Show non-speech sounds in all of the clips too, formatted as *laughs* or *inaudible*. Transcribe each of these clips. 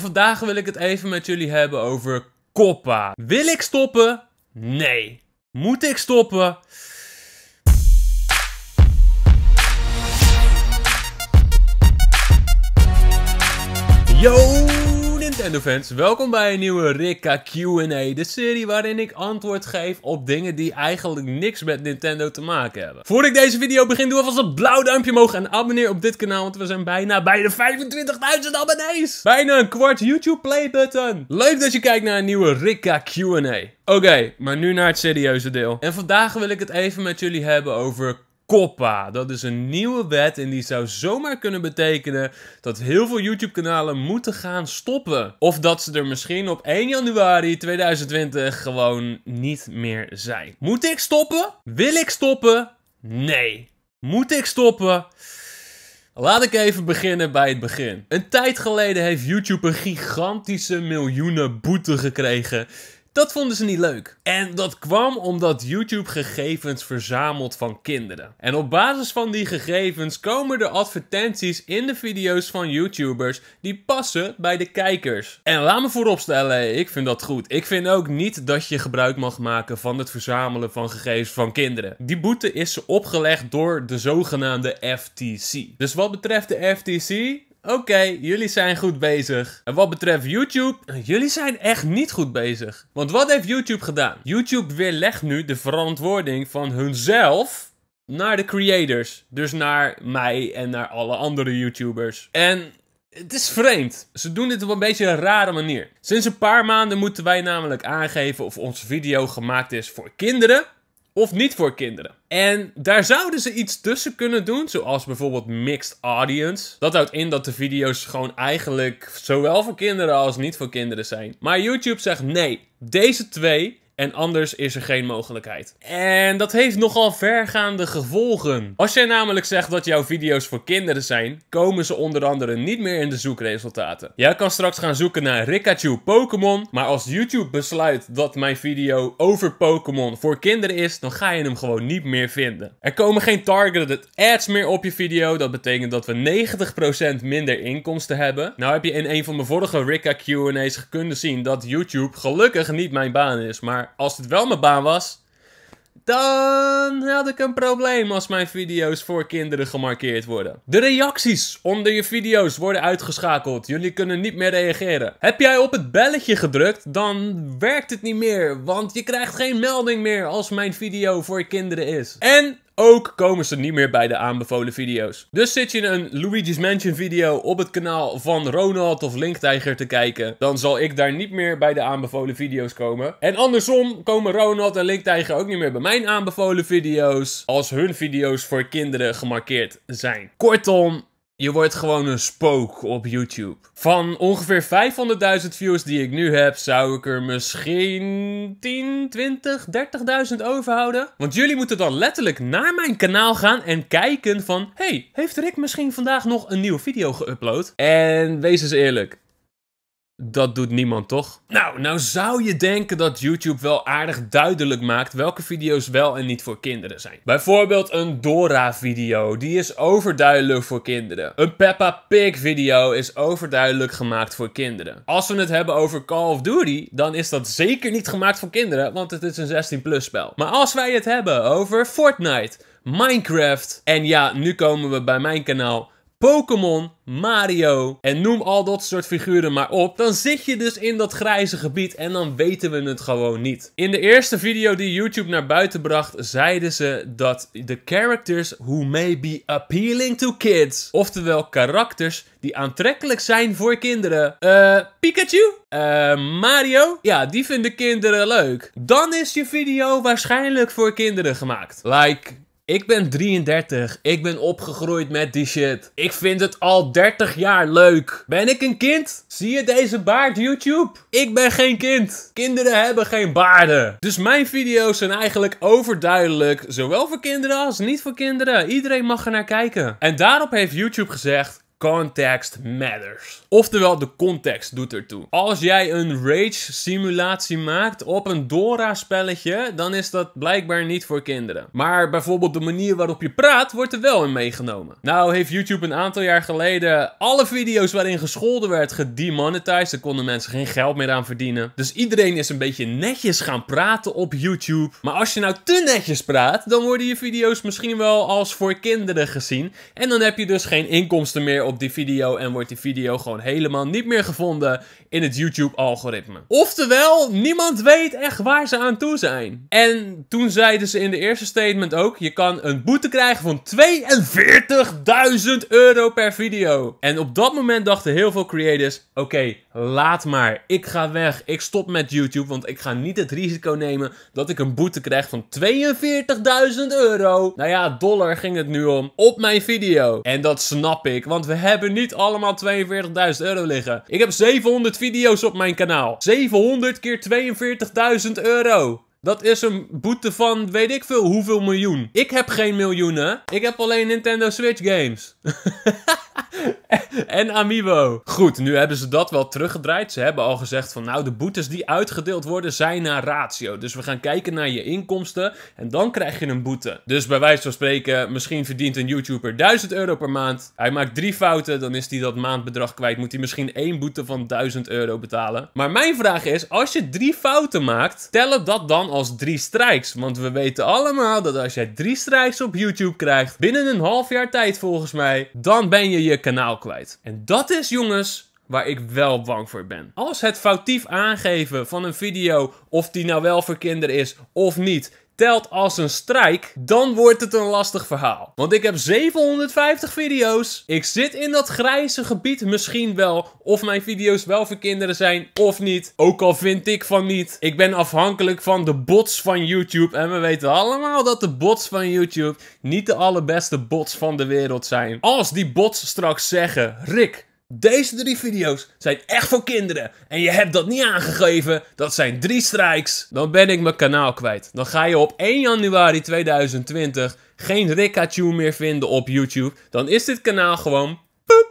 Vandaag wil ik het even met jullie hebben over Koppa. Wil ik stoppen? Nee. Moet ik stoppen? Yo! Nintendo-fans, welkom bij een nieuwe Rikka Q&A, de serie waarin ik antwoord geef op dingen die eigenlijk niks met Nintendo te maken hebben. Voordat ik deze video begin, doe alvast een blauw duimpje omhoog en abonneer op dit kanaal, want we zijn bijna bij de 25.000 abonnees! Bijna een kwart YouTube play-button! Leuk dat je kijkt naar een nieuwe Rikka Q&A. Oké, maar nu naar het serieuze deel. En vandaag wil ik het even met jullie hebben over COPPA. Dat is een nieuwe wet en die zou zomaar kunnen betekenen dat heel veel YouTube-kanalen moeten gaan stoppen. Of dat ze er misschien op 1 januari 2020 gewoon niet meer zijn. Moet ik stoppen? Wil ik stoppen? Nee. Moet ik stoppen? Laat ik even beginnen bij het begin. Een tijd geleden heeft YouTube een gigantische miljoenen boete gekregen dat vonden ze niet leuk. En dat kwam omdat YouTube gegevens verzamelt van kinderen. En op basis van die gegevens komen de advertenties in de video's van YouTubers die passen bij de kijkers. En laat me vooropstellen, ik vind dat goed. Ik vind ook niet dat je gebruik mag maken van het verzamelen van gegevens van kinderen. Die boete is opgelegd door de zogenaamde FTC. Dus wat betreft de FTC, Oké, jullie zijn goed bezig. En wat betreft YouTube, eh, jullie zijn echt niet goed bezig. Want wat heeft YouTube gedaan? YouTube weerlegt nu de verantwoording van hunzelf naar de creators. Dus naar mij en naar alle andere YouTubers. En het is vreemd. Ze doen dit op een beetje een rare manier. Sinds een paar maanden moeten wij namelijk aangeven of onze video gemaakt is voor kinderen of niet voor kinderen. En daar zouden ze iets tussen kunnen doen, zoals bijvoorbeeld mixed audience. Dat houdt in dat de video's gewoon eigenlijk zowel voor kinderen als niet voor kinderen zijn. Maar YouTube zegt nee, deze twee en anders is er geen mogelijkheid. En dat heeft nogal vergaande gevolgen. Als jij namelijk zegt dat jouw video's voor kinderen zijn, komen ze onder andere niet meer in de zoekresultaten. Jij kan straks gaan zoeken naar Rikachu Pokémon, maar als YouTube besluit dat mijn video over Pokémon voor kinderen is, dan ga je hem gewoon niet meer vinden. Er komen geen targeted ads meer op je video, dat betekent dat we 90% minder inkomsten hebben. Nou heb je in een van mijn vorige Rikachu QA's gekund zien dat YouTube gelukkig niet mijn baan is, maar als het wel mijn baan was, dan had ik een probleem als mijn video's voor kinderen gemarkeerd worden. De reacties onder je video's worden uitgeschakeld. Jullie kunnen niet meer reageren. Heb jij op het belletje gedrukt, dan werkt het niet meer. Want je krijgt geen melding meer als mijn video voor kinderen is. En ook komen ze niet meer bij de aanbevolen video's. Dus zit je een Luigi's Mansion video op het kanaal van Ronald of Linktijger te kijken, dan zal ik daar niet meer bij de aanbevolen video's komen. En andersom komen Ronald en Linktijger ook niet meer bij mijn aanbevolen video's als hun video's voor kinderen gemarkeerd zijn. Kortom, je wordt gewoon een spook op YouTube. Van ongeveer 500.000 views die ik nu heb, zou ik er misschien 10, 20, 30.000 overhouden. Want jullie moeten dan letterlijk naar mijn kanaal gaan en kijken van... Hey, heeft Rick misschien vandaag nog een nieuwe video geüpload? En wees eens eerlijk, dat doet niemand toch? Nou, nou zou je denken dat YouTube wel aardig duidelijk maakt welke video's wel en niet voor kinderen zijn. Bijvoorbeeld een Dora-video, die is overduidelijk voor kinderen. Een Peppa Pig-video is overduidelijk gemaakt voor kinderen. Als we het hebben over Call of Duty, dan is dat zeker niet gemaakt voor kinderen, want het is een 16-plus spel. Maar als wij het hebben over Fortnite, Minecraft en ja, nu komen we bij mijn kanaal Pokémon, Mario en noem al dat soort figuren maar op, dan zit je dus in dat grijze gebied en dan weten we het gewoon niet. In de eerste video die YouTube naar buiten bracht, zeiden ze dat de characters who may be appealing to kids, oftewel karakters die aantrekkelijk zijn voor kinderen, eh Pikachu, uh, Mario? Ja, die vinden kinderen leuk. Dan is je video waarschijnlijk voor kinderen gemaakt. Like ik ben 33. Ik ben opgegroeid met die shit. Ik vind het al 30 jaar leuk. Ben ik een kind? Zie je deze baard, YouTube? Ik ben geen kind. Kinderen hebben geen baarden. Dus mijn video's zijn eigenlijk overduidelijk. Zowel voor kinderen als niet voor kinderen. Iedereen mag er naar kijken. En daarop heeft YouTube gezegd. Context matters. Oftewel, de context doet ertoe. Als jij een rage simulatie maakt op een Dora spelletje, dan is dat blijkbaar niet voor kinderen. Maar bijvoorbeeld de manier waarop je praat, wordt er wel in meegenomen. Nou heeft YouTube een aantal jaar geleden alle video's waarin gescholden werd gedemonetized. Daar konden mensen geen geld meer aan verdienen. Dus iedereen is een beetje netjes gaan praten op YouTube. Maar als je nou te netjes praat, dan worden je video's misschien wel als voor kinderen gezien. En dan heb je dus geen inkomsten meer op die video en wordt die video gewoon helemaal niet meer gevonden in het YouTube-algoritme. Oftewel, niemand weet echt waar ze aan toe zijn. En toen zeiden ze in de eerste statement ook, je kan een boete krijgen van 42.000 euro per video. En op dat moment dachten heel veel creators, oké, laat maar, ik ga weg, ik stop met YouTube, want ik ga niet het risico nemen dat ik een boete krijg van 42.000 euro. Nou ja, dollar ging het nu om, op mijn video. En dat snap ik, want we hebben niet allemaal 42.000 euro liggen. Ik heb 700 video's op mijn kanaal. 700 keer 42.000 euro. Dat is een boete van weet ik veel hoeveel miljoen. Ik heb geen miljoenen. Ik heb alleen Nintendo Switch games. *laughs* *laughs* en Amiibo. Goed, nu hebben ze dat wel teruggedraaid. Ze hebben al gezegd van nou, de boetes die uitgedeeld worden zijn naar ratio. Dus we gaan kijken naar je inkomsten en dan krijg je een boete. Dus bij wijze van spreken, misschien verdient een YouTuber 1000 euro per maand. Hij maakt drie fouten, dan is hij dat maandbedrag kwijt. Moet hij misschien één boete van 1000 euro betalen. Maar mijn vraag is, als je drie fouten maakt, tellen dat dan als drie strikes? Want we weten allemaal dat als jij drie strikes op YouTube krijgt, binnen een half jaar tijd volgens mij, dan ben je je kanaal en dat is, jongens, waar ik wel bang voor ben. Als het foutief aangeven van een video of die nou wel voor kinderen is of niet, telt als een strijk, dan wordt het een lastig verhaal. Want ik heb 750 video's. Ik zit in dat grijze gebied misschien wel. Of mijn video's wel voor kinderen zijn of niet. Ook al vind ik van niet. Ik ben afhankelijk van de bots van YouTube. En we weten allemaal dat de bots van YouTube niet de allerbeste bots van de wereld zijn. Als die bots straks zeggen: Rick, deze drie video's zijn echt voor kinderen en je hebt dat niet aangegeven, dat zijn drie strikes. Dan ben ik mijn kanaal kwijt. Dan ga je op 1 januari 2020 geen Rikachu meer vinden op YouTube. Dan is dit kanaal gewoon poep,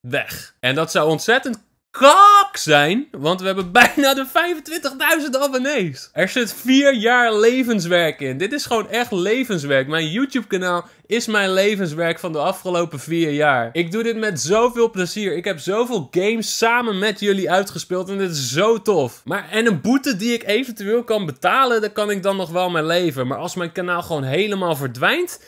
weg. En dat zou ontzettend gek zijn, want we hebben bijna de 25.000 abonnees. Er zit vier jaar levenswerk in. Dit is gewoon echt levenswerk. Mijn YouTube-kanaal is mijn levenswerk van de afgelopen vier jaar. Ik doe dit met zoveel plezier. Ik heb zoveel games samen met jullie uitgespeeld en dit is zo tof. Maar en een boete die ik eventueel kan betalen, daar kan ik dan nog wel mee leven. Maar als mijn kanaal gewoon helemaal verdwijnt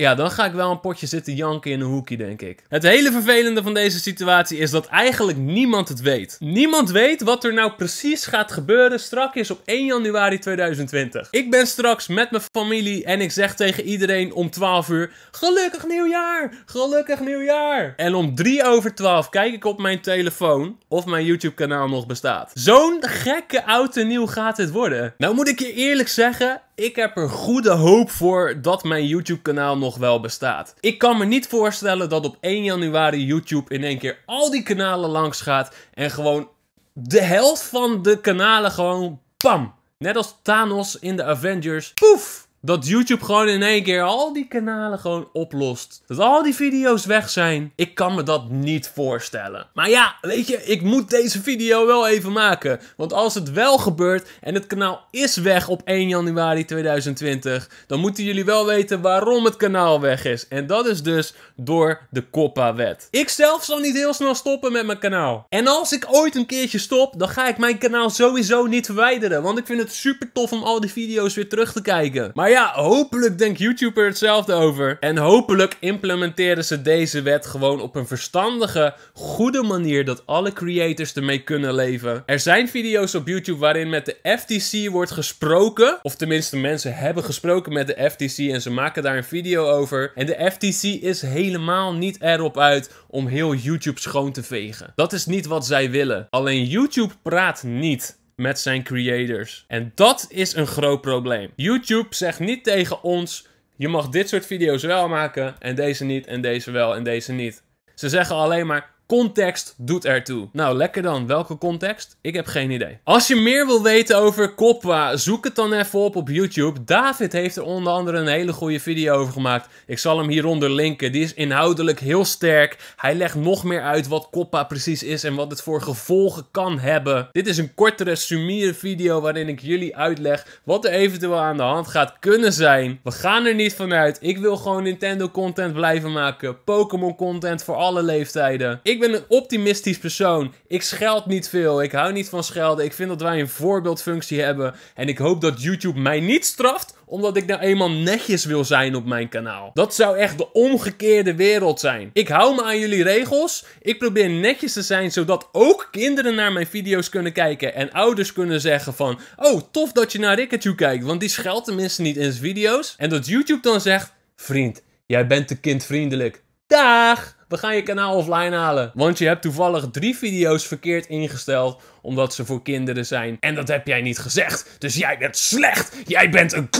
ja, dan ga ik wel een potje zitten janken in een hoekie, denk ik. Het hele vervelende van deze situatie is dat eigenlijk niemand het weet. Niemand weet wat er nou precies gaat gebeuren strakjes op 1 januari 2020. Ik ben straks met mijn familie en ik zeg tegen iedereen om 12 uur: Gelukkig nieuwjaar! Gelukkig nieuwjaar! En om 3 over 12 kijk ik op mijn telefoon of mijn YouTube-kanaal nog bestaat. Zo'n gekke oud en nieuw gaat dit worden. Nou moet ik je eerlijk zeggen, ik heb er goede hoop voor dat mijn YouTube-kanaal nog wel bestaat. Ik kan me niet voorstellen dat op 1 januari YouTube in één keer al die kanalen langs gaat en gewoon de helft van de kanalen gewoon bam. Net als Thanos in de Avengers. Poef! Dat YouTube gewoon in één keer al die kanalen gewoon oplost. Dat al die video's weg zijn. Ik kan me dat niet voorstellen. Maar ja, weet je, ik moet deze video wel even maken. Want als het wel gebeurt en het kanaal is weg op 1 januari 2020, dan moeten jullie wel weten waarom het kanaal weg is. En dat is dus door de COPPA-wet. Ik zelf zal niet heel snel stoppen met mijn kanaal. En als ik ooit een keertje stop, dan ga ik mijn kanaal sowieso niet verwijderen. Want ik vind het super tof om al die video's weer terug te kijken. Maar ja, ja, hopelijk denkt YouTube er hetzelfde over. En hopelijk implementeren ze deze wet gewoon op een verstandige, goede manier dat alle creators ermee kunnen leven. Er zijn video's op YouTube waarin met de FTC wordt gesproken. Of tenminste, mensen hebben gesproken met de FTC en ze maken daar een video over. En de FTC is helemaal niet erop uit om heel YouTube schoon te vegen. Dat is niet wat zij willen. Alleen YouTube praat niet met zijn creators. En dat is een groot probleem. YouTube zegt niet tegen ons: je mag dit soort video's wel maken en deze niet en deze wel en deze niet. Ze zeggen alleen maar: Context doet ertoe. Nou, lekker dan. Welke context? Ik heb geen idee. Als je meer wil weten over Coppa, zoek het dan even op op YouTube. David heeft er onder andere een hele goede video over gemaakt. Ik zal hem hieronder linken. Die is inhoudelijk heel sterk. Hij legt nog meer uit wat Coppa precies is en wat het voor gevolgen kan hebben. Dit is een kortere, summere video waarin ik jullie uitleg wat er eventueel aan de hand gaat kunnen zijn. We gaan er niet vanuit. Ik wil gewoon Nintendo content blijven maken. Pokémon content voor alle leeftijden. Ik ik ben een optimistisch persoon. Ik scheld niet veel. Ik hou niet van schelden. Ik vind dat wij een voorbeeldfunctie hebben. En ik hoop dat YouTube mij niet straft omdat ik nou eenmaal netjes wil zijn op mijn kanaal. Dat zou echt de omgekeerde wereld zijn. Ik hou me aan jullie regels. Ik probeer netjes te zijn, zodat ook kinderen naar mijn video's kunnen kijken. En ouders kunnen zeggen van, oh tof dat je naar Rikachu kijkt, want die scheldt tenminste niet in zijn video's. En dat YouTube dan zegt, vriend, jij bent te kindvriendelijk. Daag! we gaan je kanaal offline halen. Want je hebt toevallig drie video's verkeerd ingesteld omdat ze voor kinderen zijn. En dat heb jij niet gezegd. Dus jij bent slecht. Jij bent een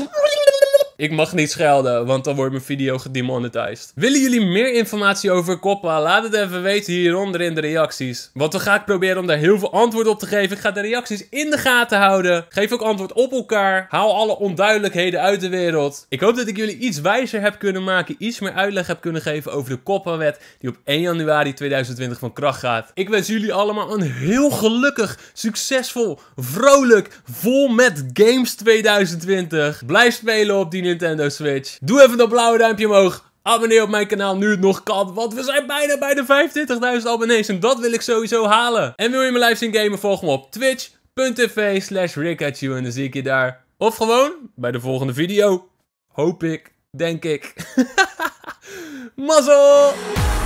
ik mag niet schelden, want dan wordt mijn video gedemonetized. Willen jullie meer informatie over Coppa? Laat het even weten hieronder in de reacties. Want dan ga ik proberen om daar heel veel antwoord op te geven. Ik ga de reacties in de gaten houden. Geef ook antwoord op elkaar. Haal alle onduidelijkheden uit de wereld. Ik hoop dat ik jullie iets wijzer heb kunnen maken. Iets meer uitleg heb kunnen geven over de Coppa-wet. Die op 1 januari 2020 van kracht gaat. Ik wens jullie allemaal een heel gelukkig, succesvol, vrolijk, vol met games 2020. Blijf spelen op die Nintendo Switch. Doe even dat blauwe duimpje omhoog. Abonneer op mijn kanaal nu het nog kan, want we zijn bijna bij de 25.000 abonnees en dat wil ik sowieso halen. En wil je mijn live zien gamen, volg me op twitch.tv slash en dan zie ik je daar. Of gewoon bij de volgende video. Hoop ik, denk ik. *laughs* Mazzel!